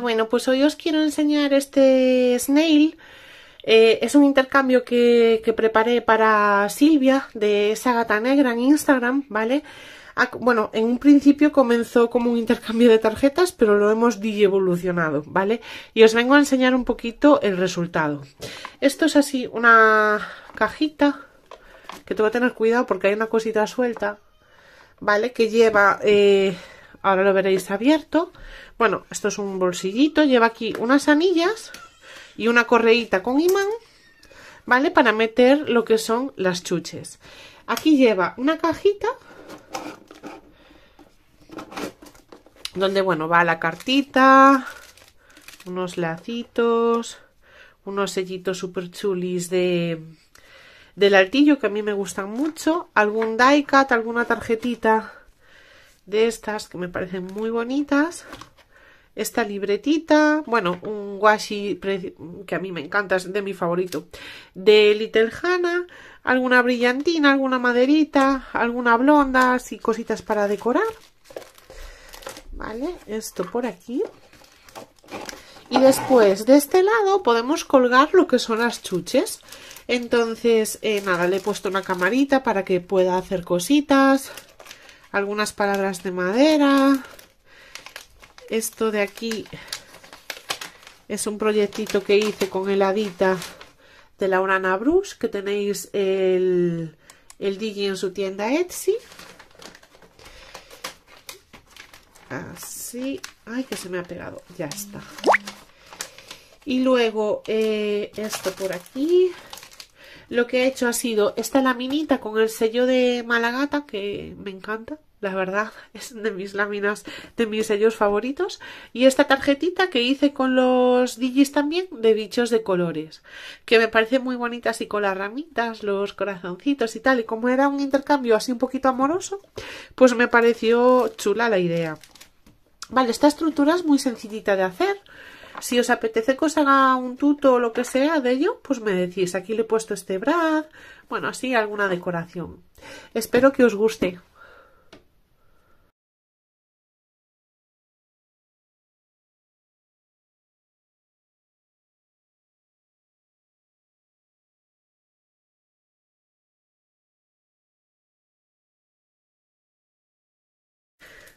bueno pues hoy os quiero enseñar este snail eh, Es un intercambio que, preparé para Silvia de esa gata negra en Instagram, ¿vale? bueno, en un principio comenzó como un intercambio de tarjetas pero lo hemos evolucionado, ¿vale? Y os vengo a enseñar un poquito el resultado Esto es así, una cajita que tengo que tener cuidado porque hay una cosita suelta ¿Vale? Que lleva eh, ahora lo veréis abierto. Bueno, esto es un bolsillito, lleva aquí unas anillas y una correíta con imán, ¿vale? Para meter lo que son las chuches. Aquí lleva una cajita donde, bueno, va la cartita, unos lacitos, unos sellitos super chulis de del altillo que a mí me gustan mucho, algún die alguna tarjetita de estas que me parecen muy bonitas. Esta libretita, bueno, un washi que a mí me encanta, es de mi favorito, de Little Hannah, alguna brillantina, alguna maderita, alguna blonda, así cositas para decorar. Vale, esto por aquí. Y después, de este lado, podemos colgar lo que son las chuches. Entonces, eh, nada, le he puesto una camarita para que pueda hacer cositas algunas palabras de madera. Esto de aquí es un proyectito que hice con heladita de la Urana Brush, que tenéis el, digi en su tienda Etsy. Así. Ay, que se me ha pegado. Ya está. Y luego eh, esto por aquí lo que he hecho ha sido esta laminita con el sello de Malagata, que me encanta, la verdad, es de mis láminas, de mis sellos favoritos, y esta tarjetita que hice con los digis también, de bichos de colores, que me parece muy bonita así con las ramitas, los corazoncitos y tal, y como era un intercambio así un poquito amoroso, pues me pareció chula la idea. Vale, esta estructura es muy sencillita de hacer, si os apetece que os haga un tuto o lo que sea de ello, pues me decís, aquí le he puesto este brad, bueno, así alguna decoración. Espero que os guste.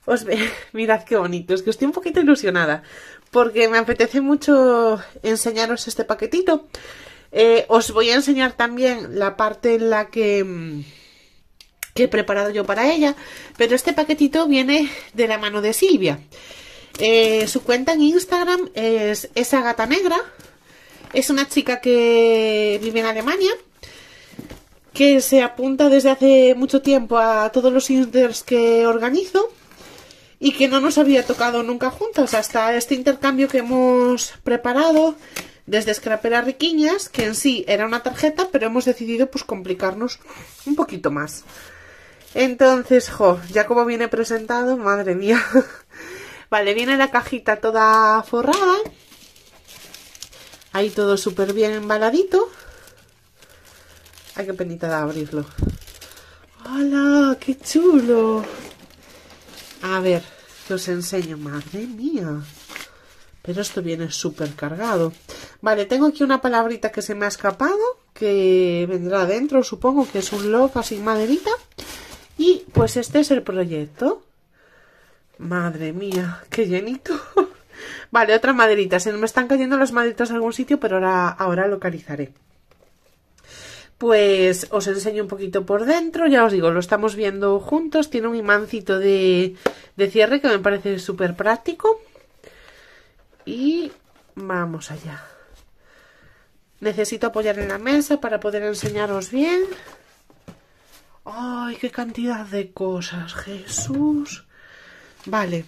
Os ve, mirad qué bonito, es que estoy un poquito ilusionada porque me apetece mucho enseñaros este paquetito. Eh, os voy a enseñar también la parte en la mm, que, he preparado yo para ella, pero este paquetito viene de la mano de Silvia. Eh, su cuenta en Instagram es esa gata negra. Es una chica que vive en Alemania, que se apunta desde hace mucho tiempo a todos los inters que organizo y que no nos había tocado nunca juntas hasta este intercambio que hemos preparado desde Scrapera Riquiñas, que en sí era una tarjeta, pero hemos decidido pues complicarnos un poquito más. Entonces, jo, ya como viene presentado, madre mía. vale, viene la cajita toda forrada. Ahí todo súper bien embaladito. hay que penita de abrirlo. ¡Hala! ¡Qué chulo! A ver, que os enseño. Madre mía. Pero esto viene súper cargado. Vale, tengo aquí una palabrita que se me ha escapado. Que vendrá adentro, supongo que es un loca así maderita. Y pues este es el proyecto. Madre mía, qué llenito. vale, otra maderita. Se me están cayendo las maderitas a algún sitio, pero ahora, ahora localizaré pues os enseño un poquito por dentro, ya os digo, lo estamos viendo juntos, tiene un imancito de, cierre que me parece súper práctico y vamos allá. Necesito apoyar en la mesa para poder enseñaros bien. ¡Ay, qué cantidad de cosas! ¡Jesús! Vale.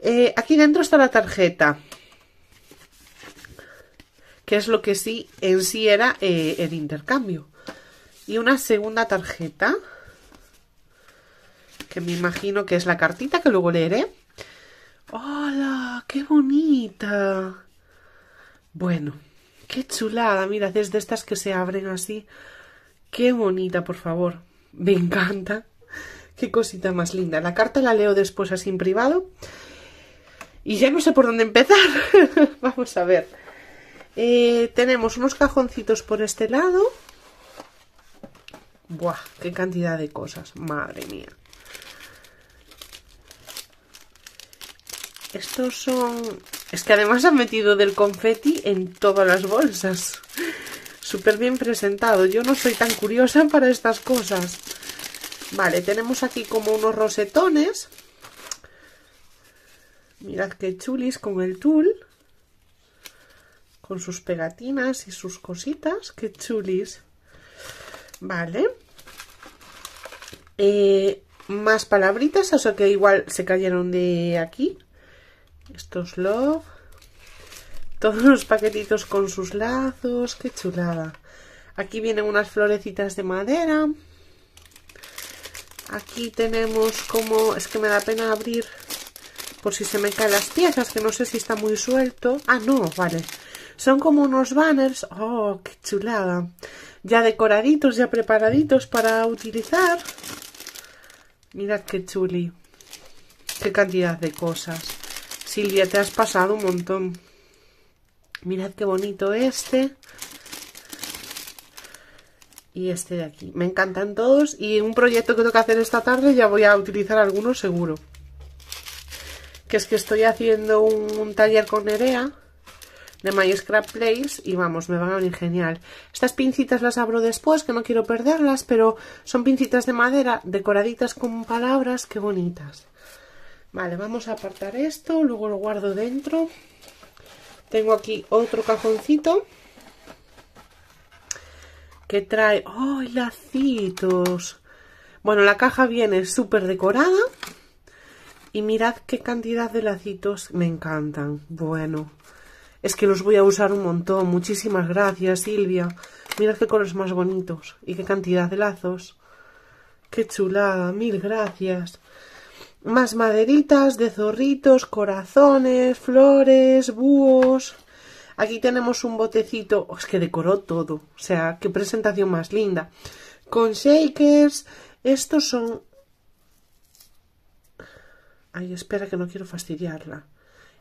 Eh, aquí dentro está la tarjeta que es lo que sí en sí era eh, el intercambio. Y una segunda tarjeta, que me imagino que es la cartita que luego leeré. ¡Hola! ¡Qué bonita! Bueno, qué chulada. Mira, de estas que se abren así. ¡Qué bonita, por favor! Me encanta. ¡Qué cosita más linda! La carta la leo después así en privado. Y ya no sé por dónde empezar. Vamos a ver. Eh, tenemos unos cajoncitos por este lado. Buah, qué cantidad de cosas, madre mía. Estos son... Es que además han metido del confeti en todas las bolsas. Súper bien presentado. Yo no soy tan curiosa para estas cosas. Vale, tenemos aquí como unos rosetones. Mirad qué chulis con el tul con sus pegatinas y sus cositas. ¡Qué chulis! Vale. Eh, más palabritas, eso sea que igual se cayeron de aquí. Estos love. Todos los paquetitos con sus lazos. ¡Qué chulada! Aquí vienen unas florecitas de madera. Aquí tenemos como... Es que me da pena abrir por si se me caen las piezas, que no sé si está muy suelto. Ah, no, vale. Son como unos banners, oh, qué chulada, ya decoraditos, ya preparaditos para utilizar. Mirad qué chuli, qué cantidad de cosas. Silvia, te has pasado un montón. Mirad qué bonito este. Y este de aquí. Me encantan todos. Y un proyecto que tengo que hacer esta tarde ya voy a utilizar algunos seguro. Que es que estoy haciendo un, taller con Nerea de My Scrap Place y vamos, me van a venir genial. Estas pincitas las abro después, que no quiero perderlas, pero son pincitas de madera decoraditas con palabras, qué bonitas. Vale, vamos a apartar esto, luego lo guardo dentro. Tengo aquí otro cajoncito que trae... ¡Oh, lacitos! Bueno, la caja viene súper decorada y mirad qué cantidad de lacitos me encantan. Bueno, es que los voy a usar un montón. Muchísimas gracias, Silvia. Mira qué colores más bonitos. Y qué cantidad de lazos. Qué chulada. Mil gracias. Más maderitas de zorritos, corazones, flores, búhos. Aquí tenemos un botecito. Oh, es que decoró todo. O sea, qué presentación más linda. Con shakers. Estos son... Ay, espera que no quiero fastidiarla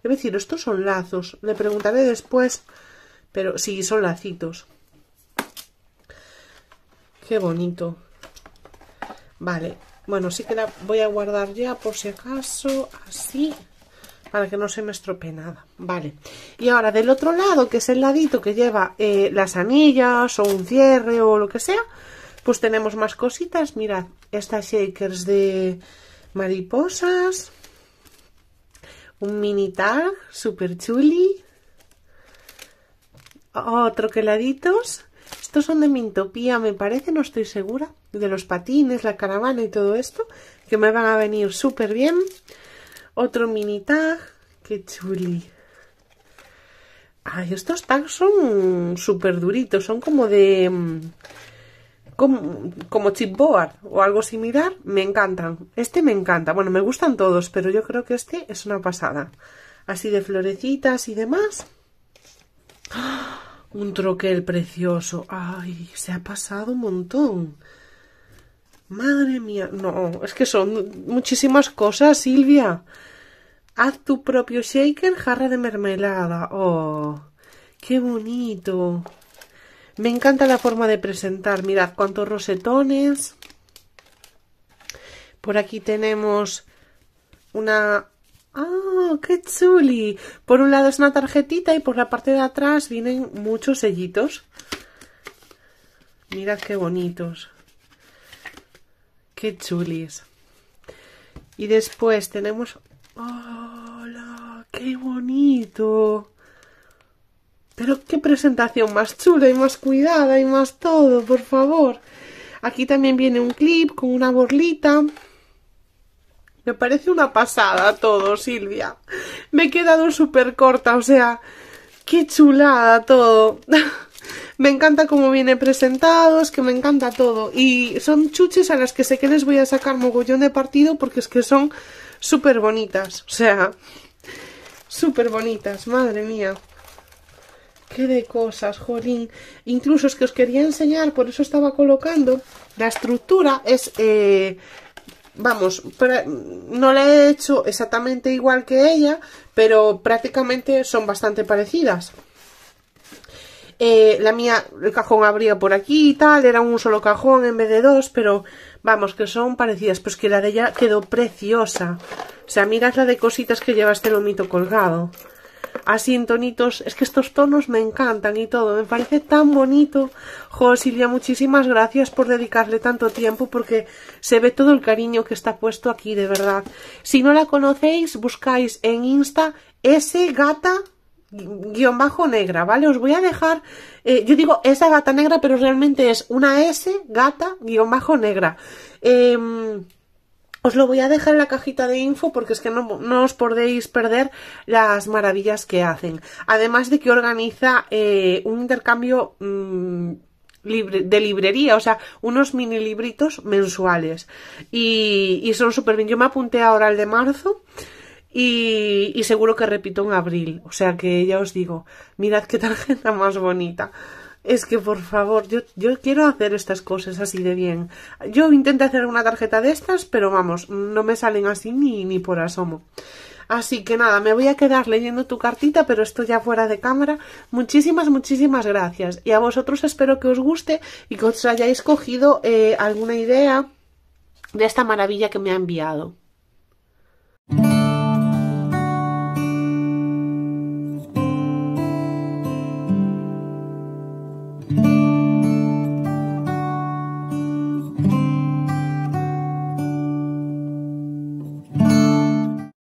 decir, estos son lazos. Le preguntaré después. Pero sí, son lacitos. Qué bonito. Vale. Bueno, sí que la voy a guardar ya por si acaso. Así. Para que no se me estropee nada. Vale. Y ahora del otro lado, que es el ladito que lleva eh, las anillas o un cierre o lo que sea. Pues tenemos más cositas. Mirad, estas shakers de mariposas un mini tag super chuli. Oh, troqueladitos. Estos son de Mintopía, me parece, no estoy segura. De los patines, la caravana y todo esto. Que me van a venir súper bien. Otro mini tag. Qué chuli. Ay, estos tags son súper duritos. Son como de mm, como, chipboard o algo similar, me encantan. Este me encanta, bueno, me gustan todos, pero yo creo que este es una pasada. Así de florecitas y demás. ¡Ah! Un troquel precioso. Ay, se ha pasado un montón. Madre mía. No, es que son muchísimas cosas, Silvia. Haz tu propio shaker, jarra de mermelada. Oh, qué bonito. Me encanta la forma de presentar. Mirad cuántos rosetones. Por aquí tenemos una... ¡Ah, qué chuli! Por un lado es una tarjetita y por la parte de atrás vienen muchos sellitos. Mirad qué bonitos. Qué chulis. Y después tenemos... ¡Hola! ¡Qué bonito! Pero qué presentación más chula y más cuidada y más todo, por favor. Aquí también viene un clip con una borlita. Me parece una pasada todo, Silvia. Me he quedado súper corta, o sea, qué chulada todo. me encanta cómo viene presentado, es que me encanta todo. Y son chuches a las que sé que les voy a sacar mogollón de partido porque es que son súper bonitas, o sea, súper bonitas, madre mía qué de cosas, jolín. Incluso es que os quería enseñar, por eso estaba colocando. La estructura es, eh, vamos, no la he hecho exactamente igual que ella, pero prácticamente son bastante parecidas. Eh, la mía, el cajón abría por aquí y tal, era un solo cajón en vez de dos, pero vamos, que son parecidas. Pues que la de ella quedó preciosa. O sea, mirad la de cositas que lleva este lomito colgado así en tonitos. Es que estos tonos me encantan y todo, me parece tan bonito. Jo, Silvia, muchísimas gracias por dedicarle tanto tiempo porque se ve todo el cariño que está puesto aquí, de verdad. Si no la conocéis, buscáis en Insta S gata guión bajo negra, ¿vale? Os voy a dejar, eh, yo digo esa gata negra, pero realmente es una S gata guión bajo negra. Em, os lo voy a dejar en la cajita de info porque es que no, os podéis perder las maravillas que hacen. Además de que organiza eh, un intercambio mm, de librería, o sea, unos mini libritos mensuales. Y, son súper bien. Yo me apunté ahora al de marzo. y seguro que repito en abril, o sea que ya os digo, mirad qué tarjeta más bonita. Es que por favor, yo, quiero hacer estas cosas así de bien. Yo intenté hacer una tarjeta de estas, pero vamos, no me salen así ni, ni por asomo. Así que nada, me voy a quedar leyendo tu cartita, pero estoy ya fuera de cámara. Muchísimas, muchísimas gracias. Y a vosotros espero que os guste y que os hayáis cogido eh, alguna idea de esta maravilla que me ha enviado.